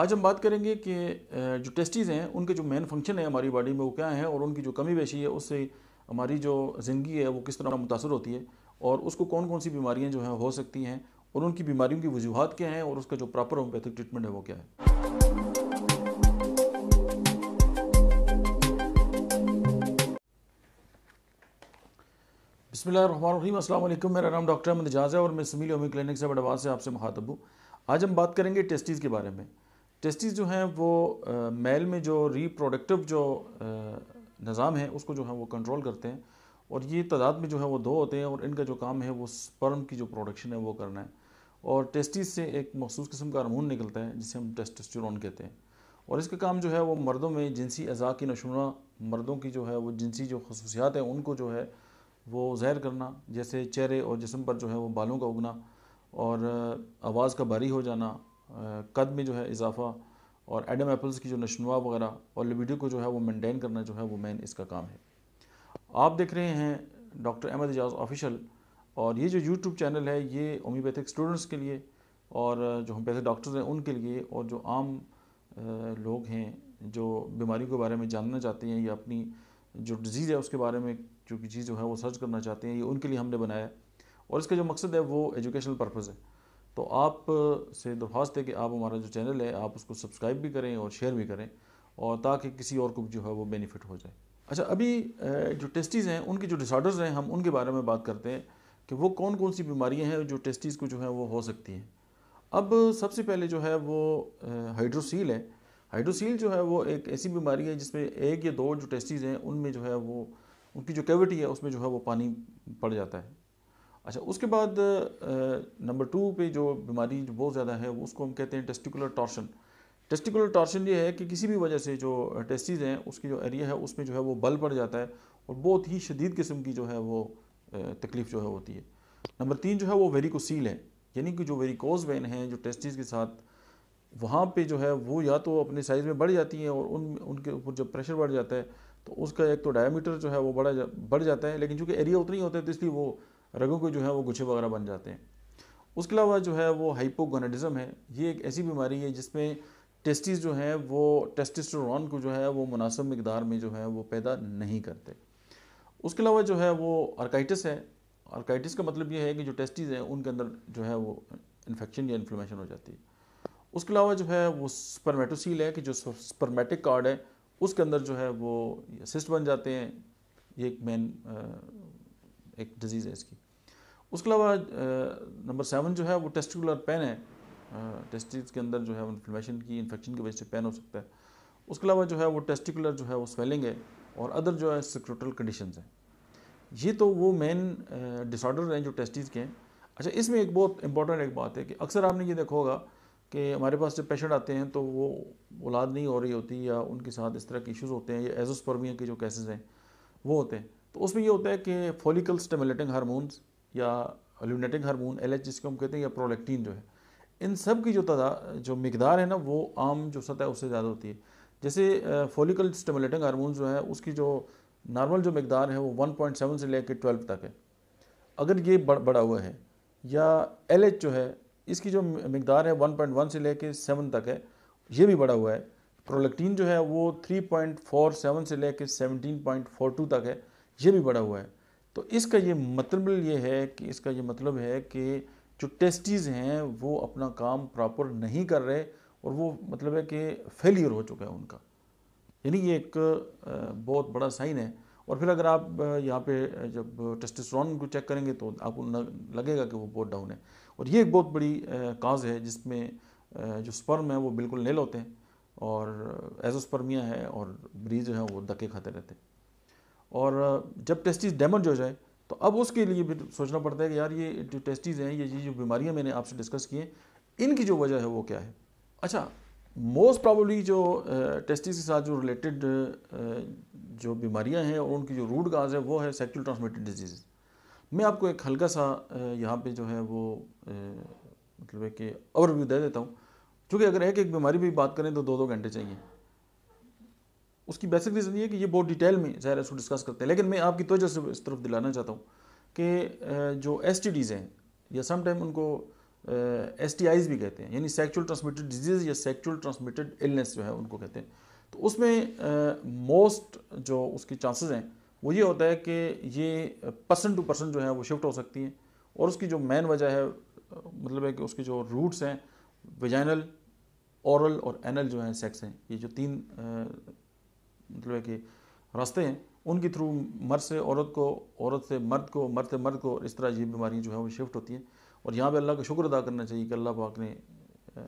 आज हम बात करेंगे कि जो टेस्टीज़ हैं उनके जो मेन फंक्शन है हमारी बॉडी में वो क्या है और उनकी जो कमी बेशी है उससे हमारी जो ज़िंदगी है वो किस तरह मुतासर होती है और उसको कौन कौन सी बीमारियाँ जो हैं हो सकती हैं और उनकी बीमारियों की वजूहत क्या हैं और उसका जो प्रॉपर होम्योपैथिक ट्रीटमेंट है वो क्या है अस्सलाम वालेकुम मेरा नाम डॉक्टर अहमद जाज़ है और मैं समील ओमी क्लिनिक से बड़ाबाद से आपसे मुखातब हूँ आज हम बात करेंगे टेस्टीज़ के बारे में टेस्टिस जो हैं वो मेल में जो रिप्रोडक्टिव जो निज़ाम है उसको जो है वो कंट्रोल करते हैं और ये तादाद में जो है वो दो होते हैं और इनका जो काम है वो स्पर्म की जो प्रोडक्शन है वो करना है और टेस्टिस से एक मखसूस किस्म का हारमोन निकलता है जिसे हम टेस्टोस्टेरोन कहते हैं और इसका काम जो है वो मर्दों में जिनसी अज़ा की नशोना मर्दों की जो है वो जिनसी जो खसूसियात हैं उनको जो है वो ज़हर करना जैसे चेहरे और जिसम पर जो है वो बालों का उगना और आवाज़ का भारी हो जाना कद में जो है इजाफा और एडम एप्पल्स की जो नशनुआ वगैरह और लिबिडो को जो है वो मेंटेन करना जो है वो मेन इसका काम है आप देख रहे हैं डॉक्टर अहमद एजाज ऑफिशियल और ये जो यूट्यूब चैनल है ये होम्योपैथिक स्टूडेंट्स के लिए और जो होम्योपैथिक डॉक्टर्स हैं उनके लिए और जो आम लोग हैं जो बीमारी के बारे में जानना चाहते हैं या अपनी जो डिज़ीज़ है उसके बारे में जो चीज़ जो है वो सर्च करना चाहते हैं ये उनके लिए हमने बनाया है और इसका जो मकसद है वो एजुकेशनल पर्पज़ है तो आप से दरख्वास्त है कि आप हमारा जो चैनल है आप उसको सब्सक्राइब भी करें और शेयर भी करें और ताकि किसी और को जो है वो बेनिफिट हो जाए अच्छा अभी जो टेस्टीज़ हैं उनके जो डिसऑर्डर्स हैं हम उनके बारे में बात करते हैं कि वो कौन कौन सी बीमारियाँ हैं जो टेस्टीज़ को जो है वो हो सकती हैं अब सबसे पहले जो है वो हाइड्रोसील है हाइड्रोसील जो है वो एक ऐसी बीमारी है जिसमें एक या दो जो टेस्टीज़ हैं उनमें जो है वो उनकी जो कैविटी है उसमें जो है वो पानी पड़ जाता है अच्छा उसके बाद नंबर टू पे जो बीमारी जो बहुत ज़्यादा है उसको हम कहते हैं टेस्टिकुलर टॉर्शन टेस्टिकुलर टॉर्शन ये है कि किसी भी वजह से जो टेस्टिस हैं उसकी जो एरिया है उसमें जो है वो बल पड़ जाता है और बहुत ही शदीद किस्म की जो है वो तकलीफ़ जो है होती है नंबर तीन जो है वो वेरिकोसील है यानी कि जो वेरिकोज वेन हैं जो टेस्टिस के साथ वहाँ पे जो है वो या तो अपने साइज़ में बढ़ जाती हैं और उन उनके ऊपर जब प्रेशर बढ़ जाता है तो उसका एक तो डायमीटर जो है वो बढ़ा जा बढ़ जाता है लेकिन चूँकि एरिया उतना ही होता है तो इसलिए वो रगों के जो है वो गुच्छे वगैरह बन जाते हैं उसके अलावा जो है वो हाइपोगोनेडिज्म है ये एक ऐसी बीमारी है जिसमें टेस्टिस जो है वो टेस्टिस्टोरॉन को जो है वो मुनासिब मकदार में जो है वो पैदा नहीं करते उसके अलावा जो है वो अर्काइटिस है अर्काइटिस का मतलब ये है कि जो टेस्टिस हैं उनके अंदर जो है वो इन्फेक्शन या इन्फ्लेमेशन हो जाती है उसके अलावा जो है वो स्पर्मेटोसील है कि जो स्पर्मेटिक कार्ड है उसके अंदर जो है वो सिस्ट बन जाते हैं ये एक मेन एक डिजीज़ है इसकी उसके अलावा नंबर सेवन जो है वो टेस्टिकुलर पेन है टेस्टिस के अंदर जो है इन्फ्लेमेशन की इन्फेक्शन की वजह से पेन हो सकता है उसके अलावा जो है वो टेस्टिकुलर जो है वो स्वेलिंग है और अदर जो है सिक्रोटल कंडीशन हैं ये तो वो मेन डिसऑर्डर हैं जो टेस्टिस के हैं अच्छा इसमें एक बहुत इंपॉर्टेंट एक बात है कि अक्सर आपने ये देखा होगा कि हमारे पास जब पेशेंट आते हैं तो वो औलाद नहीं हो रही होती या उनके साथ इस तरह के इश्यूज़ होते हैं या एजोस्पर्मिया के जो केसेस हैं वो होते हैं तो उसमें ये होता है कि फोलिकल स्टेमुलेटिंग हारमोन्स या एल्यूनेटिंग हारमोन एल एच जिसको हम कहते हैं या प्रोलेक्टीन जो है इन सब की जो तदा जो मकदार है ना वो आम जो सतह उससे ज़्यादा होती है जैसे फोलिकल स्टेमुलेटिंग हारमोन जो है उसकी जो नॉर्मल जो मकदार है वो वन पॉइंट सेवन से लेकर ट्वेल्व तक है अगर ये बढ़ बढ़ा हुआ है या एल एच जो है इसकी जो मकदार है वन पॉइंट वन से लेकर सेवन तक है ये भी बढ़ा हुआ है प्रोलेक्टीन जो है वो थ्री पॉइंट फोर सेवन से लेकर टू तक है ये भी बढ़ा हुआ है तो इसका ये मतलब ये है कि इसका ये मतलब है कि जो टेस्टीज़ हैं वो अपना काम प्रॉपर नहीं कर रहे और वो मतलब है कि फेलियर हो चुका है उनका यानी ये एक बहुत बड़ा साइन है और फिर अगर आप यहाँ पे जब टेस्टोस्टेरोन को चेक करेंगे तो आपको लगेगा कि वो बहुत डाउन है और ये एक बहुत बड़ी काज है जिसमें जो स्पर्म है वो बिल्कुल नेल होते हैं और एजोस्पर्मिया है और ब्रीज है वो धक्के खाते रहते हैं और जब टेस्टिस डैमेज हो जाए तो अब उसके लिए भी सोचना पड़ता है कि यार ये जो टेस्टिस हैं ये जो बीमारियाँ मैंने आपसे डिस्कस किए हैं इनकी जो वजह है वो क्या है अच्छा मोस्ट प्रॉबली जो टेस्टिस के साथ जो रिलेटेड जो बीमारियां हैं और उनकी जो रूट काज है वो है सेक्चुअल ट्रांसमिटेड डिजीज़ मैं आपको एक हल्का सा यहाँ पे जो है वो मतलब है कि ओवरव्यू दे देता हूँ क्योंकि अगर एक एक बीमारी भी बात करें तो दो दो घंटे चाहिए उसकी बेसिक रीज़न ये है कि ये बहुत डिटेल में ज़ाहिर उसको डिस्कस करते हैं लेकिन मैं आपकी तोजह से इस तरफ दिलाना चाहता हूँ कि जो एस हैं या सम टाइम उनको एस भी कहते हैं यानी सेक्चुअल ट्रांसमिटेड डिजीज़ या सेक्चुअल ट्रांसमिटेड इलनेस जो है उनको कहते हैं तो उसमें मोस्ट जो उसके चांसेस हैं वो ये होता है कि ये पर्सन टू पर्सन जो है वो शिफ्ट हो सकती हैं और उसकी जो मेन वजह है मतलब है कि उसके जो रूट्स हैं वेजाइनल औरल और एनल जो हैं सेक्स हैं ये जो तीन मतलब है कि रास्ते हैं उनके थ्रू मर्द से औरत को औरत से मर्द को मर्द से मर्द को इस तरह ये बीमारियाँ जो है वो शिफ्ट होती हैं और यहाँ पे अल्लाह का शुक्र अदा करना चाहिए कि अल्लाह पाक ने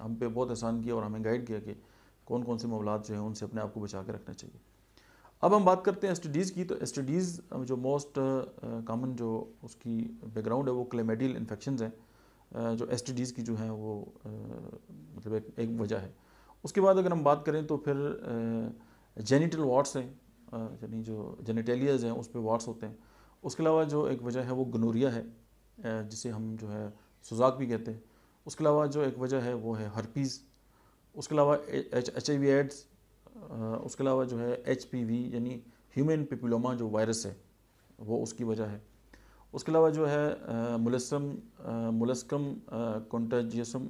हम पे बहुत एहसान किया और हमें गाइड किया कि कौन कौन से मामला जो हैं उनसे अपने आप को बचा के रखना चाहिए अब हम बात करते हैं एस की तो एस जो मोस्ट कामन जो उसकी बैकग्राउंड है वो क्लेमेडियल इन्फेक्शन हैं जो एस की जो हैं वो मतलब एक, एक वजह है उसके बाद अगर हम बात करें तो फिर जेनिटल वार्ड्स हैं यानी जो जेनेटेलियाज हैं उस पर वार्ड्स होते हैं उसके अलावा जो एक वजह है वो गनोरिया है जिसे हम जो है सुजाक भी कहते हैं उसके अलावा जो एक वजह है वो है हर्पीज़ उसके अलावा एच आई वी एड्स उसके अलावा जो है एच पी वी यानी ह्यूमन पिपिलोमा जो वायरस है वो उसकी वजह है उसके अलावा जो है मुलस्म मुलस्कम कॉन्टाजियसम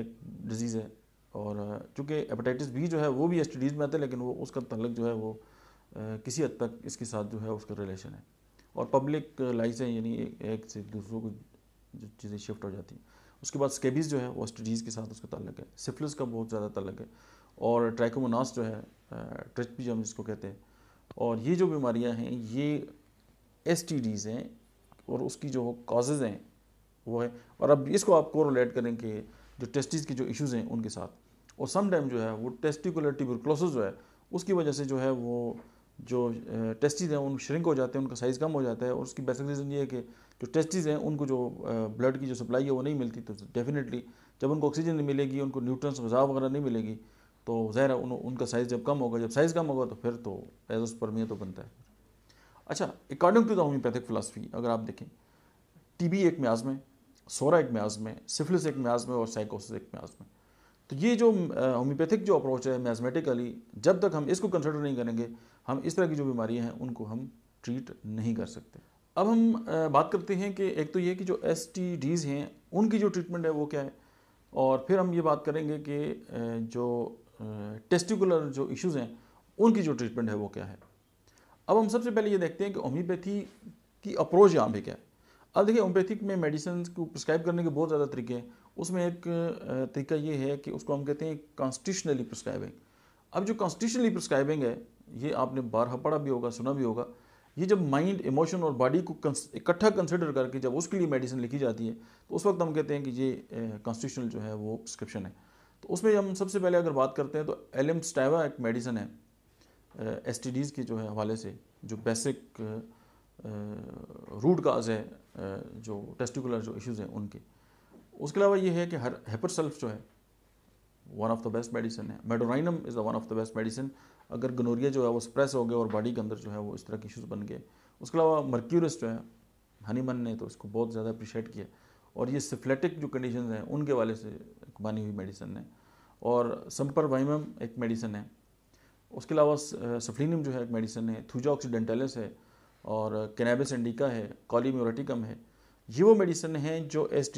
एक डिजीज़ है और चूँकि हेपेटाइटिस बी जो है वो भी एस में आता है लेकिन वो उसका तलक जो है वो किसी हद तक इसके साथ जो है उसका रिलेशन है और पब्लिक लाइफ है यानी एक से दूसरों को जो चीज़ें शिफ्ट हो जाती हैं उसके बाद स्केबीज़ जो है वो स्टडीज़ के साथ उसका तल्लक है सिफिलिस का बहुत ज़्यादा तलक है और ट्रैकोमोनास जो है ट्रिचपी हम जिसको कहते हैं और ये जो बीमारियाँ हैं ये एस हैं और उसकी जो काजेज़ हैं वो है और अब इसको आप कोरोलेट करें कि जो टेस्टिस के जो इश्यूज़ हैं उनके साथ और सम टाइम जो है वो टेस्टिकुलर ट्यूबरक्लोसिस जो है उसकी वजह से जो है वो जो टेस्टिस हैं उन श्रिंक हो जाते हैं उनका साइज़ कम हो जाता है और उसकी बेसिक रीज़न ये है कि जो टेस्टिस हैं उनको जो ब्लड की जो सप्लाई है वो नहीं मिलती तो डेफिनेटली जब उनको ऑक्सीजन नहीं मिलेगी उनको न्यूट्रंस गजा वगैरह नहीं मिलेगी तो ज़ाहिर है उन, उनका साइज़ जब कम होगा जब साइज़ कम होगा तो फिर तो एज उस तो बनता है अच्छा according to the homeopathic philosophy अगर आप देखें टी एक म्याज में सोरा एक म्याज में सिफिलिस एक म्याज में और साइकोसिस एक म्याज में तो ये जो होम्योपैथिक जो अप्रोच है मैजमेटिकली जब तक हम इसको कंसिडर नहीं करेंगे हम इस तरह की जो बीमारियाँ हैं उनको हम ट्रीट नहीं कर सकते अब हम बात करते हैं कि एक तो ये कि जो एस हैं उनकी जो ट्रीटमेंट है वो क्या है और फिर हम ये बात करेंगे कि जो टेस्टिकुलर जो इश्यूज़ हैं उनकी जो ट्रीटमेंट है वो क्या है अब हम सबसे पहले ये देखते हैं कि होम्योपैथी की अप्रोच यहाँ पे क्या है अब देखिए होम्योपैथिक में मेडिसिन को प्रिस्क्राइब करने के बहुत ज़्यादा तरीके हैं उसमें एक तरीका ये है कि उसको हम कहते हैं कॉन्स्टिट्यूशनली प्रिस्क्राइबिंग अब जो कॉन्स्टिट्यूशनली प्रिस्क्राइबिंग है ये आपने बारह पढ़ा भी होगा सुना भी होगा ये जब माइंड इमोशन और बॉडी को इकट्ठा कंसिडर करके जब उसके लिए मेडिसिन लिखी जाती है तो उस वक्त हम कहते हैं कि ये कॉन्स्टिट्यूशनल जो है वो प्रिस्क्रिप्शन है तो उसमें हम सबसे पहले अगर बात करते हैं तो एलम स्टैवा एक मेडिसिन है एस टी डीज़ के जो है हवाले से जो बेसिक रूट काज है जो टेस्टिकुलर जो इश्यूज़ हैं उनके उसके अलावा ये है कि हर हेपर सल्फ जो है one of the best medicine है medorrhinum is the one of the best medicine अगर गनोरिया जो है वो स्प्रेस हो गया और बॉडी के अंदर जो है वो इस तरह के इशूज़ बन गए उसके अलावा मर्क्यूरस जो है हनीमन ने तो इसको बहुत ज़्यादा अप्रिशिएट किया और ये सिफ्लेटिक जो कंडीशन हैं उनके वाले से बनी हुई मेडिसिन है और संपर वाइमम एक मेडिसिन है उसके अलावा सफलिनम जो है एक मेडिसिन है थूजा ऑक्सीडेंटेलिस है और कैनाबिस इंडिका है कॉलीम्यूरेटिकम है ये वो मेडिसिन हैं जो एस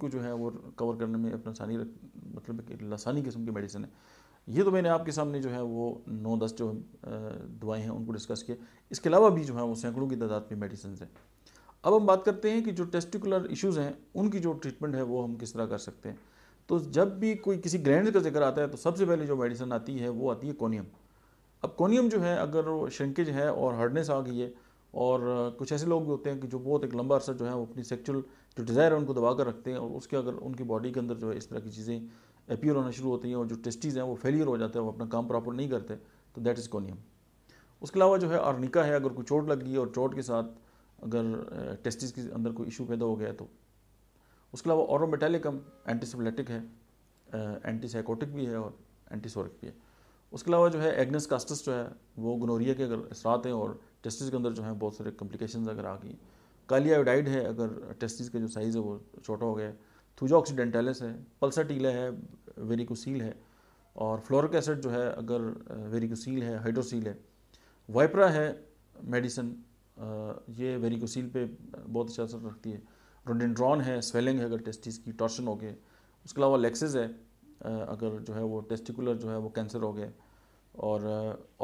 को जो है वो कवर करने में अपना आसानी मतलब लसानी किस्म की मेडिसिन है ये तो मैंने आपके सामने जो है वो नौ दस जो दवाएं हैं उनको डिस्कस किया इसके अलावा भी जो है वो सैकड़ों की तादाद में मेडिसिन हैं अब हम बात करते हैं कि जो टेस्टिकुलर इश्यूज़ हैं उनकी जो ट्रीटमेंट है वो हम किस तरह कर सकते हैं तो जब भी कोई किसी ग्रैंड का जिक्र आता है तो सबसे पहले जो मेडिसिन आती है वो आती है कोनियम अब कोनियम जो है अगर वो श्रिंकेज है और हार्डनेस आ गई है और कुछ ऐसे लोग भी होते हैं कि जो बहुत एक लंबा अरसा जो है वो अपनी सेक्चुअल जो डिज़ायर है उनको दबा कर रखते हैं और उसके अगर उनकी बॉडी के अंदर जो है इस तरह की चीज़ें अपियर होना शुरू होती हैं और जो टेस्टीज़ हैं वो फेलियर हो जाते हैं वो अपना काम प्रॉपर नहीं करते तो दैट इज़ कॉनियम उसके अलावा जो है आर्निका है अगर कोई चोट लग गई और चोट के साथ अगर टेस्टिस के अंदर कोई इशू पैदा हो गया तो उसके अलावा और मेटेलिकम एंटीसिपलेटिक है एंटीसाइकोटिक भी है और एंटीसोरिक भी है उसके अलावा जो है एग्नेस कास्टस जो है वो गनोरिया के अगर असरात हैं और टेस्टिस के अंदर जो है बहुत सारे कॉम्प्लिकेशन अगर आ गई कालियाडाइड है अगर टेस्टिस का जो साइज़ है वो छोटा हो गया थूजा ऑक्सीडेंटेलिस है टीला है वेरिकोसील है और फ्लोरिक एसिड जो है अगर वेरिकोसील है हाइड्रोसील है वाइपरा है मेडिसन ये वेरिकोसील पे बहुत अच्छा असर रखती है रोडेंड्रॉन है स्वेलिंग है अगर टेस्टिस की टॉर्शन हो गए उसके अलावा लेक्सिस है अगर जो है वो टेस्टिकुलर जो है वो कैंसर हो गया और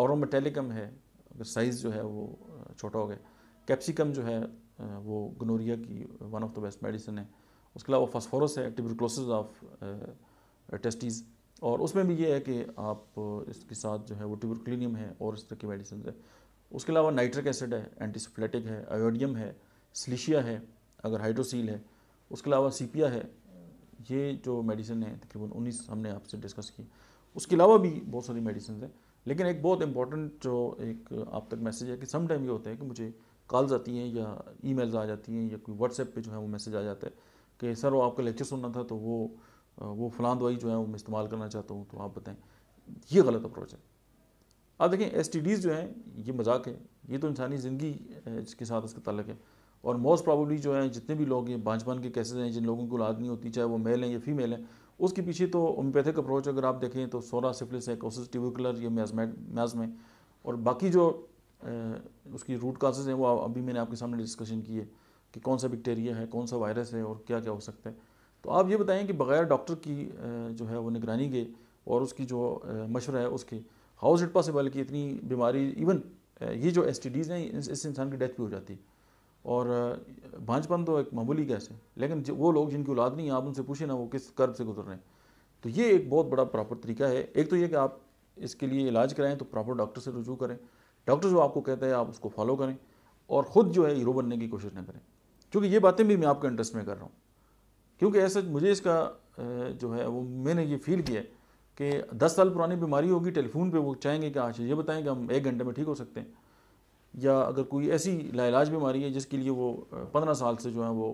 ओरोमेटेलिकम है अगर साइज़ जो है वो छोटा हो गया कैप्सिकम जो है वो गनोरिया की one of the best medicine है उसके अलावा फॉस्फोरस है ट्यूबरक्लोसिस ऑफ टेस्टीज़ और उसमें भी ये है कि आप इसके साथ जो है वो ट्यूबरक्लिनियम है और इस तरह की मेडिसिन है उसके अलावा नाइट्रिक एसिड है एंटीसफ्लेटिक है आयोडियम है स्लिशिया है अगर हाइड्रोसील है उसके अलावा सीपिया है ये जो मेडिसिन है तकरीबन 19 हमने आपसे डिस्कस की उसके अलावा भी बहुत सारी मेडिसिन हैं लेकिन एक बहुत इंपॉर्टेंट जो एक आप तक मैसेज है कि सम टाइम ये होता है कि मुझे कॉल्स आती हैं या ई आ जाती हैं या कोई व्हाट्सएप पे जो है वो मैसेज आ जाता है कि सर वो आपका लेक्चर सुनना था तो वो वो फलान दवाई जो है वो मैं इस्तेमाल करना चाहता हूँ तो आप बताएं ये गलत अप्रोच है आप देखें एस जो हैं ये मजाक है ये तो इंसानी ज़िंदगी के साथ उसका तलक है और मोस्ट प्रॉबली जो है जितने भी लोग हैं बांझपन के केसेज हैं जिन लोगों को औलाद नहीं होती चाहे वो मेल हैं या फीमेल हैं उसके पीछे तो होम्योपैथिक अप्रोच अगर आप देखें तो सोरा सिफिलिस एकोसिस ट्यूबिकुलर ये मैज में और बाकी जो उसकी रूट काजेज हैं वो अभी मैंने आपके सामने डिस्कशन की है कि कौन सा बैक्टीरिया है कौन सा वायरस है और क्या क्या हो सकता है तो आप ये बताएं कि बग़ैर डॉक्टर की जो है वो निगरानी के और उसकी जो मशवरा है उसके हाउस इट पॉसिबल कि इतनी बीमारी इवन ये जो एस हैं इस इंसान की डेथ भी हो जाती है और भांजपन तो एक मामूली गैस है लेकिन वो लोग जिनकी औलाद नहीं है आप उनसे पूछे ना वो किस कर्ज से गुजर रहे हैं तो ये एक बहुत बड़ा प्रॉपर तरीका है एक तो ये कि आप इसके लिए इलाज कराएं तो प्रॉपर डॉक्टर से रजू करें डॉक्टर जो आपको कहता है आप उसको फॉलो करें और ख़ुद जो है हीरो बनने की कोशिश ना करें क्योंकि ये बातें भी मैं आपके इंटरेस्ट में कर रहा हूँ क्योंकि ऐसा मुझे इसका जो है वो मैंने ये फील किया कि दस साल पुरानी बीमारी होगी टेलीफोन पर वो चाहेंगे कि आज हाँ ये बताएँ कि हम एक घंटे में ठीक हो सकते हैं या अगर कोई ऐसी लाइलाज बीमारी है जिसके लिए वो पंद्रह साल से जो है वो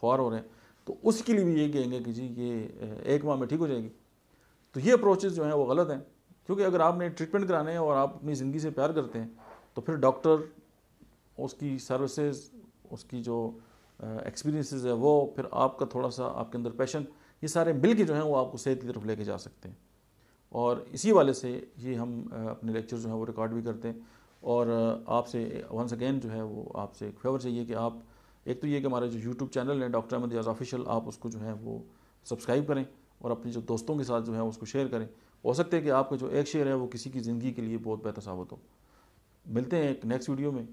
ख्वार हो रहे हैं तो उसके लिए भी ये कहेंगे कि जी ये एक माह में ठीक हो जाएगी तो ये अप्रोचेज़ जो हैं वो गलत हैं क्योंकि अगर आपने ट्रीटमेंट कराने हैं और आप अपनी ज़िंदगी से प्यार करते हैं तो फिर डॉक्टर उसकी सर्विसेज उसकी जो एक्सपीरियंसेस है वो फिर आपका थोड़ा सा आपके अंदर पैशन ये सारे मिल के जो हैं वो आपको सेहत की तरफ लेके जा सकते हैं और इसी वाले से ये हम अपने लेक्चर जो हैं वो रिकॉर्ड भी करते हैं और आपसे वंस अगेन जो है वो आपसे एक फेवर चाहिए कि आप एक तो ये कि हमारा जो यूट्यूब चैनल है डॉक्टर अहमद याज ऑफिशियल आप उसको जो है वो सब्सक्राइब करें और अपने जो दोस्तों के साथ जो है उसको शेयर करें हो सकता है कि आपका जो एक शेयर है वो किसी की ज़िंदगी के लिए बहुत बेहतर साबित हो मिलते हैं एक नेक्स्ट वीडियो में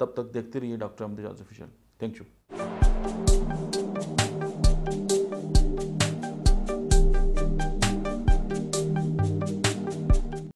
तब तक देखते रहिए doctor Ahmad Yaz official thank you